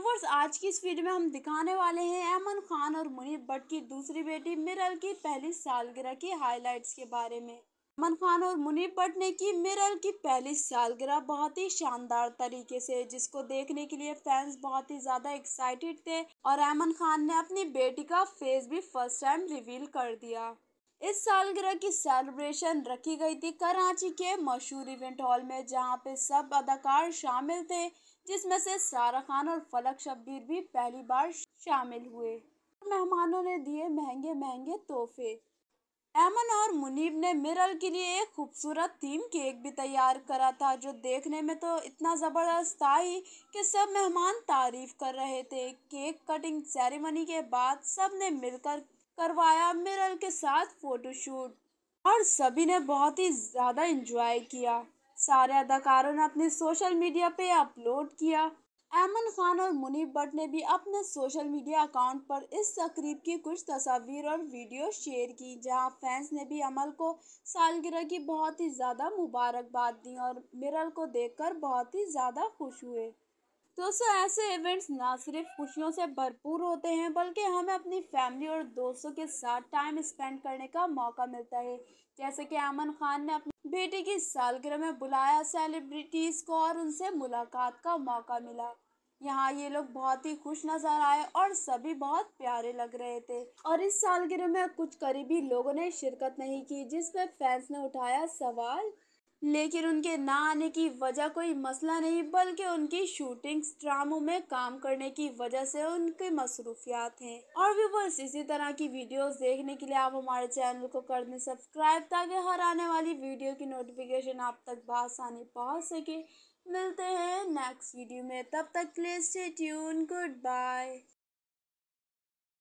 viewers आज की इस वीडियो में हम दिखाने वाले हैं अमन खान और मुनीब भट्ट की दूसरी बेटी मिरल की पहली सालगिरह की हाइलाइट्स के बारे में अमन खान और मुनीब भट्ट ने की मिरल की पहली सालगिरह बहुत ही शानदार तरीके से जिसको देखने के लिए फैंस बहुत ही ज़्यादा एक्साइटेड थे और अमन खान ने अपनी बेटी का फेस भी फर्स्ट टाइम रिवील कर दिया इस सालगिरह की सेलिब्रेशन रखी गई थी कराची के मशहूर इवेंट हॉल में जहां पे सब अदाकार शामिल थे जिसमें से सारा खान और फलक शब्बीर भी पहली बार शामिल हुए मेहमानों ने दिए महंगे महंगे तोहफे एमन और मुनीब ने मिरल के लिए एक खूबसूरत थीम केक भी तैयार करा था जो देखने में तो इतना ज़बरदस्त था ही कि सब मेहमान तारीफ कर रहे थे केक कटिंग सेरेमनी के बाद सब ने मिलकर करवाया मिरल के साथ फ़ोटोशूट और सभी ने बहुत ही ज़्यादा इंजॉय किया सारे अदाकारों ने अपने सोशल मीडिया पे अपलोड किया ऐमन खान और मुनीब भट्ट ने भी अपने सोशल मीडिया अकाउंट पर इस तकरीब की कुछ तस्वीर और वीडियो शेयर की जहां फैंस ने भी अमल को सालगिरह की बहुत ही ज़्यादा मुबारकबाद दी और मिरल को देखकर बहुत ही ज़्यादा खुश हुए दोस्तों ऐसे इवेंट्स ना सिर्फ खुशियों से भरपूर होते हैं बल्कि हमें अपनी फैमिली और दोस्तों के साथ टाइम स्पेंड करने का मौका मिलता है जैसे कि आमन खान ने अपनी बेटी की सालगिरह में बुलाया सेलिब्रिटीज़ को और उनसे मुलाकात का मौका मिला यहाँ ये लोग बहुत ही खुश नजर आए और सभी बहुत प्यारे लग रहे थे और इस सालगिरह में कुछ करीबी लोगों ने शिरकत नहीं की जिस पर फैंस ने उठाया सवाल लेकिन उनके ना आने की वजह कोई मसला नहीं बल्कि उनकी शूटिंग्स ड्रामों में काम करने की वजह से उनके मसरूफियात हैं और व्यूवर्स इसी तरह की वीडियोस देखने के लिए आप हमारे चैनल को कर दें सब्सक्राइब ताकि हर आने वाली वीडियो की नोटिफिकेशन आप तक बसानी पहुँच सके मिलते हैं नेक्स्ट वीडियो में तब तक please stay tune good bye